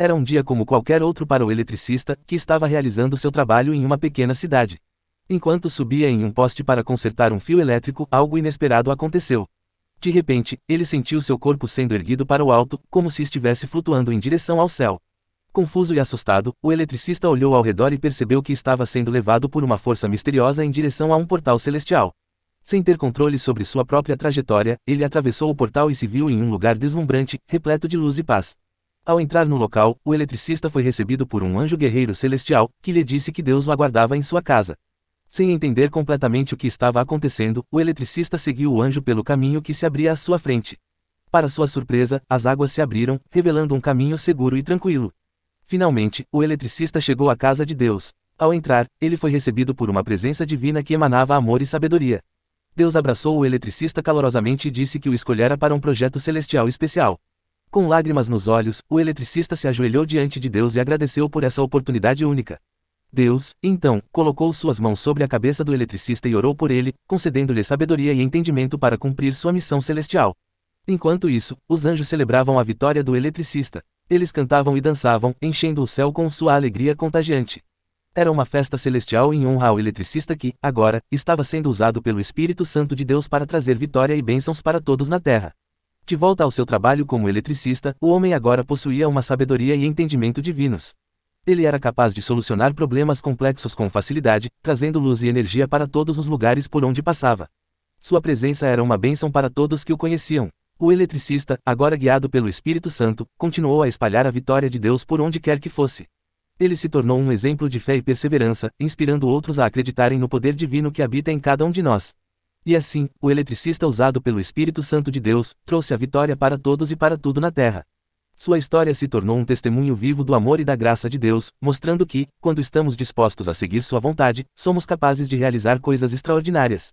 Era um dia como qualquer outro para o eletricista, que estava realizando seu trabalho em uma pequena cidade. Enquanto subia em um poste para consertar um fio elétrico, algo inesperado aconteceu. De repente, ele sentiu seu corpo sendo erguido para o alto, como se estivesse flutuando em direção ao céu. Confuso e assustado, o eletricista olhou ao redor e percebeu que estava sendo levado por uma força misteriosa em direção a um portal celestial. Sem ter controle sobre sua própria trajetória, ele atravessou o portal e se viu em um lugar deslumbrante, repleto de luz e paz. Ao entrar no local, o eletricista foi recebido por um anjo guerreiro celestial, que lhe disse que Deus o aguardava em sua casa. Sem entender completamente o que estava acontecendo, o eletricista seguiu o anjo pelo caminho que se abria à sua frente. Para sua surpresa, as águas se abriram, revelando um caminho seguro e tranquilo. Finalmente, o eletricista chegou à casa de Deus. Ao entrar, ele foi recebido por uma presença divina que emanava amor e sabedoria. Deus abraçou o eletricista calorosamente e disse que o escolhera para um projeto celestial especial. Com lágrimas nos olhos, o eletricista se ajoelhou diante de Deus e agradeceu por essa oportunidade única. Deus, então, colocou suas mãos sobre a cabeça do eletricista e orou por ele, concedendo-lhe sabedoria e entendimento para cumprir sua missão celestial. Enquanto isso, os anjos celebravam a vitória do eletricista. Eles cantavam e dançavam, enchendo o céu com sua alegria contagiante. Era uma festa celestial em honra ao eletricista que, agora, estava sendo usado pelo Espírito Santo de Deus para trazer vitória e bênçãos para todos na terra. De volta ao seu trabalho como eletricista, o homem agora possuía uma sabedoria e entendimento divinos. Ele era capaz de solucionar problemas complexos com facilidade, trazendo luz e energia para todos os lugares por onde passava. Sua presença era uma bênção para todos que o conheciam. O eletricista, agora guiado pelo Espírito Santo, continuou a espalhar a vitória de Deus por onde quer que fosse. Ele se tornou um exemplo de fé e perseverança, inspirando outros a acreditarem no poder divino que habita em cada um de nós. E assim, o eletricista usado pelo Espírito Santo de Deus trouxe a vitória para todos e para tudo na terra. Sua história se tornou um testemunho vivo do amor e da graça de Deus, mostrando que, quando estamos dispostos a seguir Sua vontade, somos capazes de realizar coisas extraordinárias.